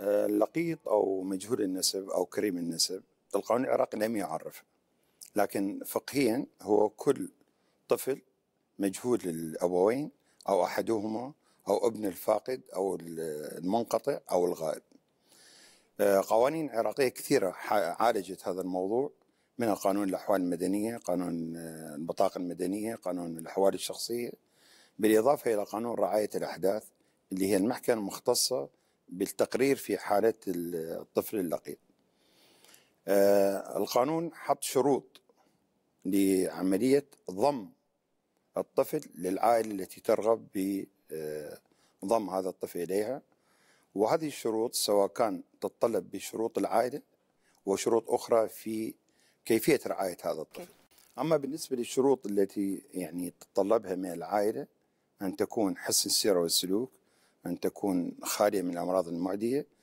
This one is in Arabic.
اللقيط او مجهول النسب او كريم النسب القانون العراقي لم يعرف لكن فقهيا هو كل طفل مجهول الابوين او احدهما او ابن الفاقد او المنقطع او الغائب قوانين عراقيه كثيره عالجت هذا الموضوع من قانون الاحوال المدنيه، قانون البطاقه المدنيه، قانون الاحوال الشخصيه بالاضافه الى قانون رعايه الاحداث اللي هي المحكمه المختصه بالتقرير في حالة الطفل اللقيط آه، القانون حط شروط لعملية ضم الطفل للعائلة التي ترغب بضم آه، هذا الطفل إليها وهذه الشروط سواء كان تتطلب بشروط العائلة وشروط أخرى في كيفية رعاية هذا الطفل أما بالنسبة للشروط التي يعني تتطلبها من العائلة أن تكون حسن السيرة والسلوك أن تكون خالية من الأمراض المعدية